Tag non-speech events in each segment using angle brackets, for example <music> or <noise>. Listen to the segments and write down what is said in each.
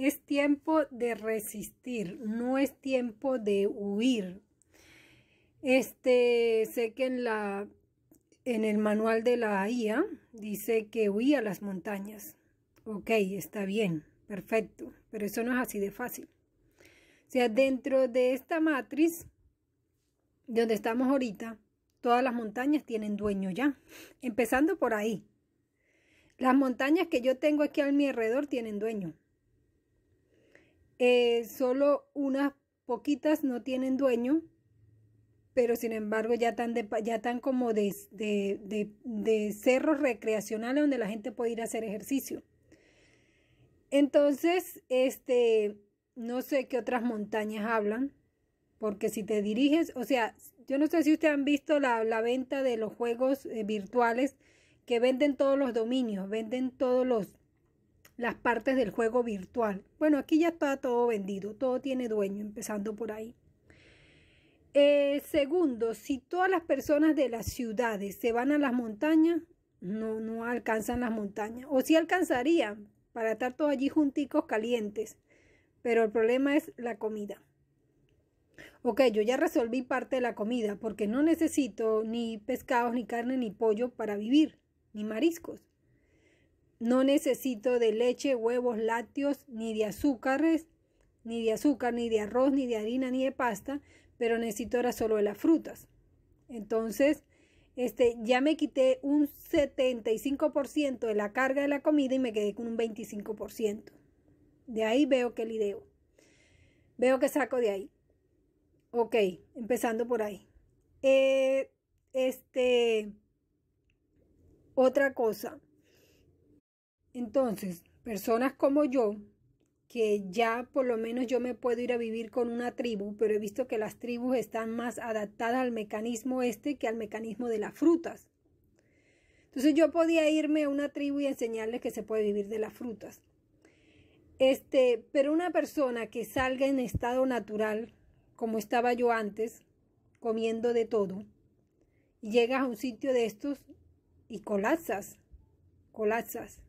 Es tiempo de resistir, no es tiempo de huir. Este, sé que en la en el manual de la IA dice que huía a las montañas. Ok, está bien, perfecto, pero eso no es así de fácil. O sea, dentro de esta matriz, donde estamos ahorita, todas las montañas tienen dueño ya, empezando por ahí. Las montañas que yo tengo aquí a mi alrededor tienen dueño. Eh, solo unas poquitas no tienen dueño, pero sin embargo ya están, ya como de, cerros recreacionales donde la gente puede ir a hacer ejercicio. Entonces, este, no sé qué otras montañas hablan, porque si te diriges, o sea, yo no sé si ustedes han visto la, venta de los juegos eh, virtuales que venden todos los dominios, venden todos los, las partes del juego virtual. Bueno, aquí ya está todo vendido, todo tiene dueño, empezando por ahí. Eh, segundo, si todas las personas de las ciudades se van a las montañas, no, no alcanzan las montañas. O si alcanzarían para estar todos allí junticos calientes. Pero el problema es la comida. Ok, yo ya resolví parte de la comida porque no necesito ni pescados, ni carne, ni pollo para vivir, ni mariscos. No necesito de leche, huevos, lácteos, ni de azúcares, ni de azúcar, ni de arroz, ni de harina, ni de pasta, pero necesito ahora solo de las frutas. Entonces, este, ya me quité un 75% de la carga de la comida y me quedé con un 25%. De ahí veo que ideo. Veo que saco de ahí. Ok, empezando por ahí. Eh, este, otra cosa. Entonces, personas como yo, que ya por lo menos yo me puedo ir a vivir con una tribu, pero he visto que las tribus están más adaptadas al mecanismo este que al mecanismo de las frutas. Entonces yo podía irme a una tribu y enseñarles que se puede vivir de las frutas. Este, pero una persona que salga en estado natural, como estaba yo antes, comiendo de todo, llegas a un sitio de estos y colapsas, colapsas.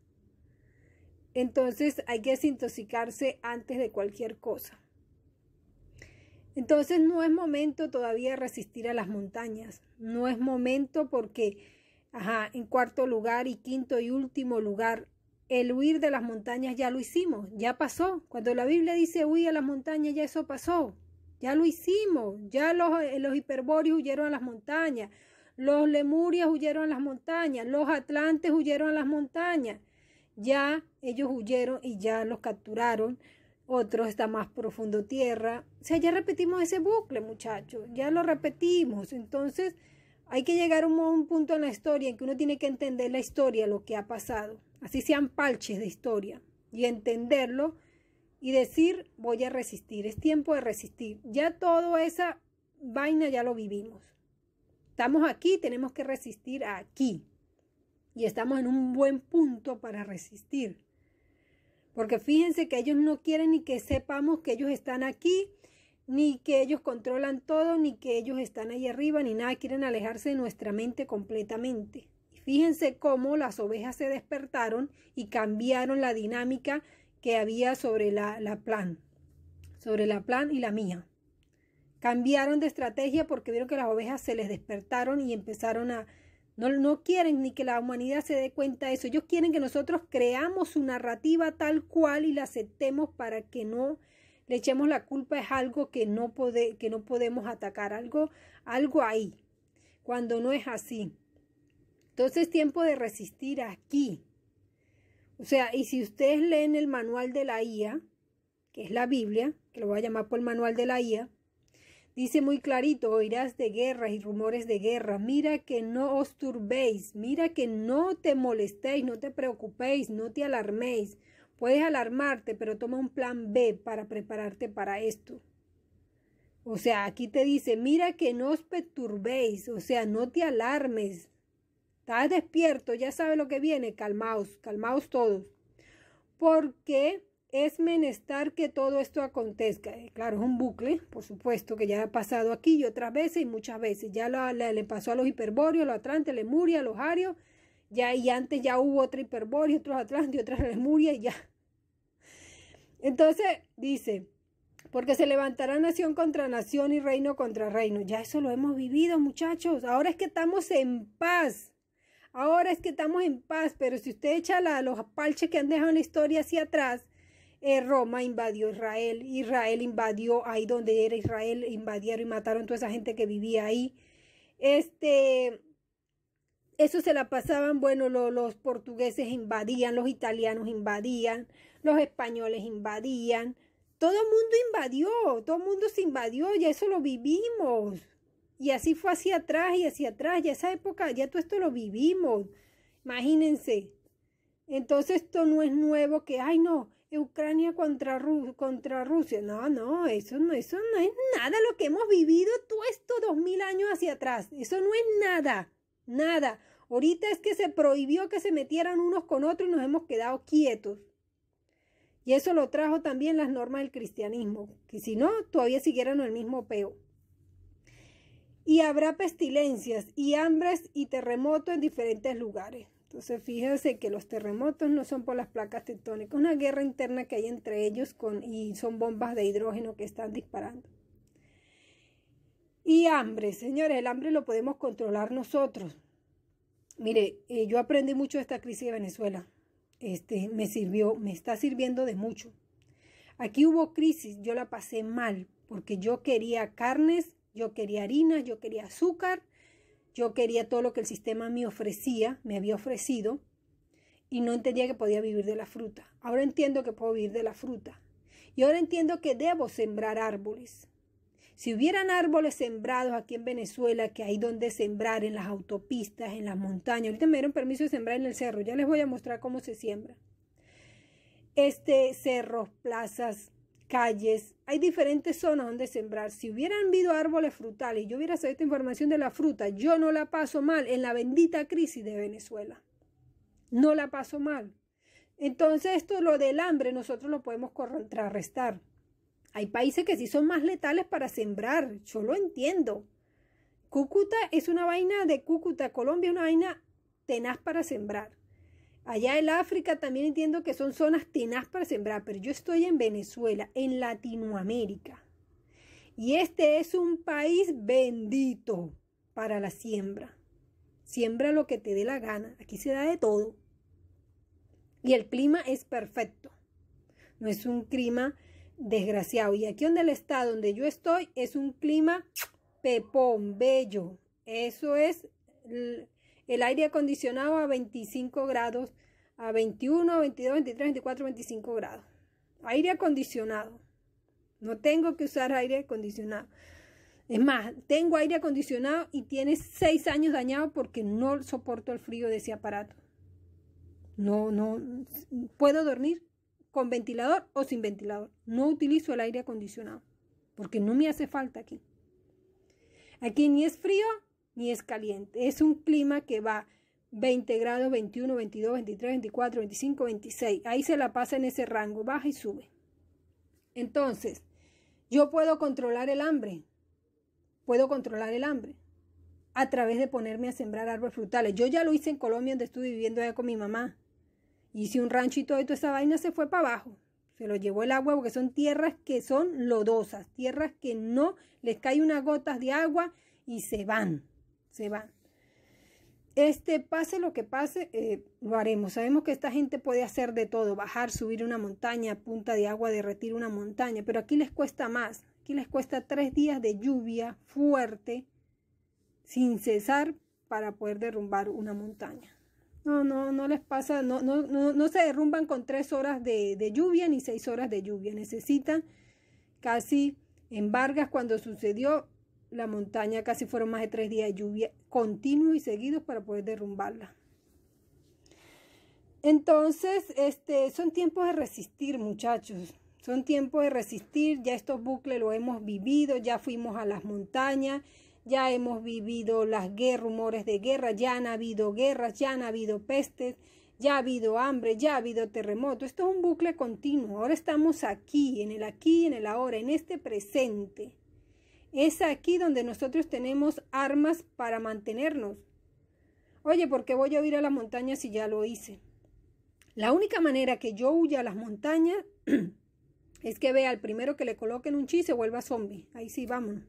Entonces hay que desintoxicarse antes de cualquier cosa. Entonces no es momento todavía resistir a las montañas. No es momento porque, ajá, en cuarto lugar y quinto y último lugar, el huir de las montañas ya lo hicimos, ya pasó. Cuando la Biblia dice huir a las montañas, ya eso pasó. Ya lo hicimos, ya los, eh, los hiperbóreos huyeron a las montañas, los lemurias huyeron a las montañas, los atlantes huyeron a las montañas. Ya ellos huyeron y ya los capturaron. Otros está más profundo tierra. O sea, ya repetimos ese bucle, muchachos. Ya lo repetimos. Entonces, hay que llegar a un, punto en la historia en que uno tiene que entender la historia, lo que ha pasado. Así sean palches de historia. Y entenderlo y decir, voy a resistir. Es tiempo de resistir. Ya toda esa vaina ya lo vivimos. Estamos aquí, tenemos que resistir aquí y estamos en un buen punto para resistir. Porque fíjense que ellos no quieren ni que sepamos que ellos están aquí, ni que ellos controlan todo, ni que ellos están ahí arriba, ni nada, quieren alejarse de nuestra mente completamente. Y fíjense cómo las ovejas se despertaron y cambiaron la dinámica que había sobre la, la plan, sobre la plan y la mía. Cambiaron de estrategia porque vieron que las ovejas se les despertaron y empezaron a, no, quieren ni que la humanidad se dé cuenta de eso. Ellos quieren que nosotros creamos su narrativa tal cual y la aceptemos para que no le echemos la culpa. Es algo que no, que no podemos atacar, algo, algo ahí, cuando no es así. Entonces, tiempo de resistir aquí. O sea, y si ustedes leen el manual de la IA, que es la Biblia, que lo voy a llamar por el manual de la IA, Dice muy clarito, oirás de guerras y rumores de guerra. Mira que no os turbéis, mira que no te molestéis, no te preocupéis, no te alarméis. Puedes alarmarte, pero toma un plan B para prepararte para esto. O sea, aquí te dice, mira que no os perturbéis, o sea, no te alarmes. Estás despierto, ya sabes lo que viene, calmaos, calmaos todos. Porque es menester que todo esto acontezca. Eh, claro, es un bucle, por supuesto, que ya ha pasado aquí y otras veces y muchas veces. Ya le pasó a los hiperbóreos, los atlantes, lemuria, los arios. Ya, y antes ya hubo otra hiperborio, otros atlantes, otras lemuria y ya. Entonces, dice, porque se levantará nación contra nación y reino contra reino. Ya eso lo hemos vivido, muchachos. Ahora es que estamos en paz. Ahora es que estamos en paz, pero si usted echa la, los apalches que han dejado en la historia hacia atrás, eh, Roma invadió Israel, Israel invadió ahí donde era Israel, invadieron y mataron toda esa gente que vivía ahí. Este, eso se la pasaban, bueno, los portugueses invadían, los italianos invadían, los españoles invadían, todo el mundo invadió, todo el mundo se invadió, ya eso lo vivimos. Y así fue hacia atrás y hacia atrás, ya esa época, ya todo esto lo vivimos. Imagínense. Entonces esto no es nuevo que, ay no, Ucrania contra, Rusia. No, no, eso no, eso no es nada lo que hemos vivido todo esto dos mil años hacia atrás. Eso no es nada, nada. Ahorita es que se prohibió que se metieran unos con otros y nos hemos quedado quietos. Y eso lo trajo también las normas del cristianismo, que si no, todavía siguieran el mismo peo. Y habrá pestilencias y hambres y terremotos en diferentes lugares. Entonces, fíjense que los terremotos no son por las placas tectónicas, es una guerra interna que hay entre ellos con, y son bombas de hidrógeno que están disparando. Y hambre, señores, el hambre lo podemos controlar nosotros. Mire, eh, yo aprendí mucho de esta crisis de Venezuela. Este, me sirvió, me está sirviendo de mucho. Aquí hubo crisis, yo la pasé mal, porque yo quería carnes, yo quería harina, yo quería azúcar, yo quería todo lo que el sistema me ofrecía, me había ofrecido, y no entendía que podía vivir de la fruta. Ahora entiendo que puedo vivir de la fruta. Y ahora entiendo que debo sembrar árboles. Si hubieran árboles sembrados aquí en Venezuela, que hay donde sembrar en las autopistas, en las montañas, ahorita me dieron permiso de sembrar en el cerro, ya les voy a mostrar cómo se siembra. Este, cerro, plazas, calles, hay diferentes zonas donde sembrar. Si hubieran habido árboles frutales, y yo hubiera sabido esta información de la fruta, yo no la paso mal en la bendita crisis de Venezuela. No la paso mal. Entonces esto, lo del hambre, nosotros lo podemos contrarrestar. Hay países que sí son más letales para sembrar, yo lo entiendo. Cúcuta es una vaina de Cúcuta, Colombia es una vaina tenaz para sembrar. Allá en África también entiendo que son zonas tenaz para sembrar, pero yo estoy en Venezuela, en Latinoamérica. Y este es un país bendito para la siembra. Siembra lo que te dé la gana. Aquí se da de todo. Y el clima es perfecto. No es un clima desgraciado. Y aquí donde el estado donde yo estoy es un clima pepón, bello. Eso es el aire acondicionado a 25 grados, a 21, 22, 23, 24, 25 grados. Aire acondicionado. No tengo que usar aire acondicionado. Es más, tengo aire acondicionado y tiene seis años dañado porque no soporto el frío de ese aparato. No, no, puedo dormir con ventilador o sin ventilador. No utilizo el aire acondicionado porque no me hace falta aquí. Aquí ni es frío ni es caliente. Es un clima que va 20 grados, 21, 22, 23, 24, 25, 26. Ahí se la pasa en ese rango, baja y sube. Entonces, yo puedo controlar el hambre. Puedo controlar el hambre a través de ponerme a sembrar árboles frutales. Yo ya lo hice en Colombia, donde estuve viviendo allá con mi mamá. Hice un ranchito y toda esa vaina se fue para abajo. Se lo llevó el agua porque son tierras que son lodosas, tierras que no les cae unas gotas de agua y se van se van. Este, pase lo que pase, eh, lo haremos. Sabemos que esta gente puede hacer de todo, bajar, subir una montaña, punta de agua, derretir una montaña, pero aquí les cuesta más. Aquí les cuesta tres días de lluvia fuerte, sin cesar, para poder derrumbar una montaña. No, no, no les pasa, no, no, no, se derrumban con tres horas de, de lluvia ni seis horas de lluvia. Necesitan casi en Vargas cuando sucedió la montaña casi fueron más de tres días de lluvia continuos y seguidos para poder derrumbarla. Entonces, este, son tiempos de resistir, muchachos. Son tiempos de resistir. Ya estos bucles lo hemos vivido, ya fuimos a las montañas, ya hemos vivido las guerras, rumores de guerra, ya han habido guerras, ya han habido pestes, ya ha habido hambre, ya ha habido terremoto. Esto es un bucle continuo. Ahora estamos aquí, en el aquí, en el ahora, en este presente. Es aquí donde nosotros tenemos armas para mantenernos. Oye, ¿por qué voy a huir a las montañas si ya lo hice? La única manera que yo huya a las montañas <clears throat> es que vea al primero que le coloquen un chi se vuelva zombie. Ahí sí, vámonos.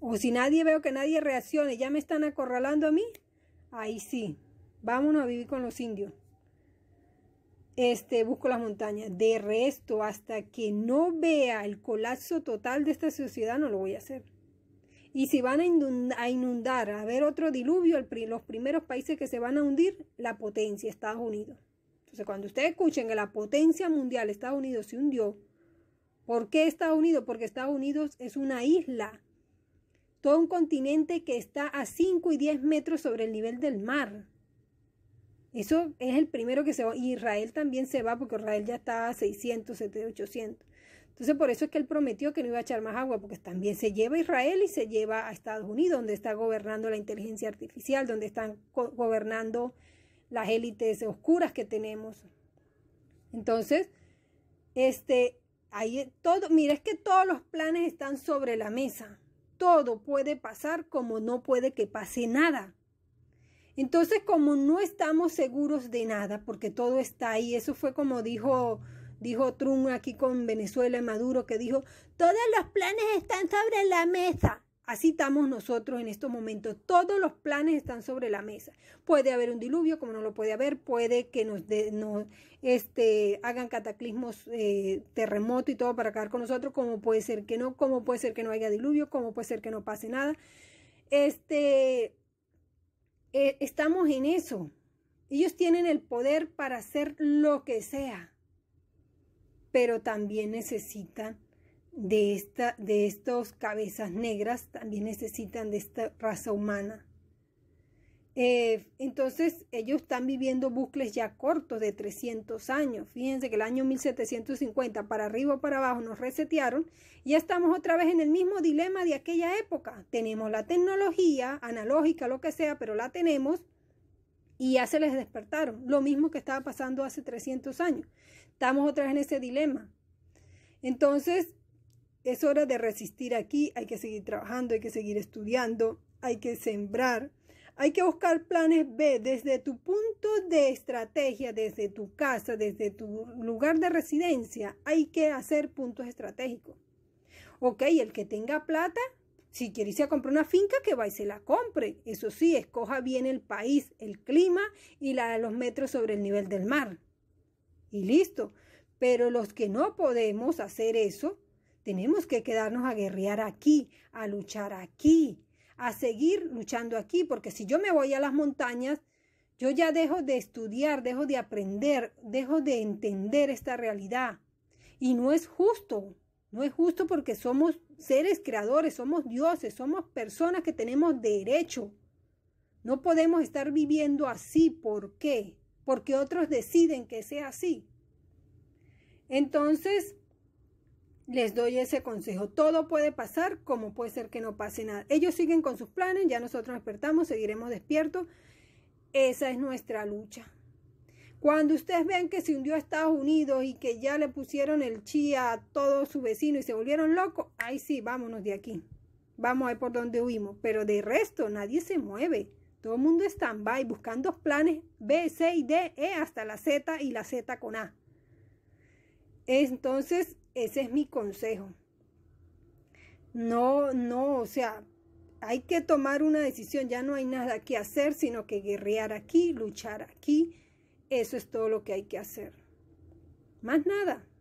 O si nadie veo que nadie reaccione, ya me están acorralando a mí, ahí sí, vámonos a vivir con los indios este, busco las montañas. De resto, hasta que no vea el colapso total de esta sociedad, no lo voy a hacer. Y si van a inundar, a, ver otro diluvio, los primeros países que se van a hundir, la potencia, Estados Unidos. Entonces, cuando ustedes escuchen que la potencia mundial, Estados Unidos, se hundió, ¿por qué Estados Unidos? Porque Estados Unidos es una isla, todo un continente que está a 5 y 10 metros sobre el nivel del mar. Eso es el primero que se va. Israel también se va porque Israel ya está a 600, 700, 800. Entonces por eso es que él prometió que no iba a echar más agua, porque también se lleva a Israel y se lleva a Estados Unidos, donde está gobernando la inteligencia artificial, donde están gobernando las élites oscuras que tenemos. Entonces, este, ahí todo, mira, es que todos los planes están sobre la mesa. Todo puede pasar como no puede que pase nada. Entonces, como no estamos seguros de nada, porque todo está ahí, eso fue como dijo, dijo Trump aquí con Venezuela y Maduro, que dijo, todos los planes están sobre la mesa. Así estamos nosotros en estos momentos. Todos los planes están sobre la mesa. Puede haber un diluvio, como no lo puede haber, puede que nos, este, hagan cataclismos, terremotos eh, terremoto y todo para acabar con nosotros, como puede ser que no, como puede ser que no haya diluvio, como puede ser que no pase nada. Este, eh, estamos en eso. Ellos tienen el poder para hacer lo que sea, pero también necesitan de, esta, de estos cabezas negras, también necesitan de esta raza humana. Eh, entonces ellos están viviendo bucles ya cortos de 300 años. Fíjense que el año 1750 para arriba o para abajo nos resetearon y ya estamos otra vez en el mismo dilema de aquella época. Tenemos la tecnología analógica, lo que sea, pero la tenemos y ya se les despertaron. Lo mismo que estaba pasando hace 300 años. Estamos otra vez en ese dilema. Entonces, es hora de resistir aquí, hay que seguir trabajando, hay que seguir estudiando, hay que sembrar, hay que buscar planes B desde tu punto de estrategia, desde tu casa, desde tu lugar de residencia. Hay que hacer puntos estratégicos. Ok, el que tenga plata, si quiere irse a comprar una finca, que vaya y se la compre. Eso sí, escoja bien el país, el clima y la, los metros sobre el nivel del mar. Y listo. Pero los que no podemos hacer eso, tenemos que quedarnos a guerrear aquí, a luchar aquí, a seguir luchando aquí, porque si yo me voy a las montañas, yo ya dejo de estudiar, dejo de aprender, dejo de entender esta realidad. Y no es justo, no es justo porque somos seres creadores, somos dioses, somos personas que tenemos derecho. No podemos estar viviendo así. ¿Por qué? Porque otros deciden que sea así. Entonces, les doy ese consejo. Todo puede pasar, como puede ser que no pase nada. Ellos siguen con sus planes, ya nosotros despertamos, seguiremos despiertos. Esa es nuestra lucha. Cuando ustedes vean que se hundió a Estados Unidos y que ya le pusieron el chía a todo su vecino y se volvieron locos, ahí sí, vámonos de aquí. Vamos a ver por donde huimos. Pero de resto, nadie se mueve. Todo el mundo en by buscando planes B, C y D, E hasta la Z y la Z con A. Entonces, ese es mi consejo. No, no, o sea, hay que tomar una decisión, ya no hay nada que hacer, sino que guerrear aquí, luchar aquí. Eso es todo lo que hay que hacer. Más nada.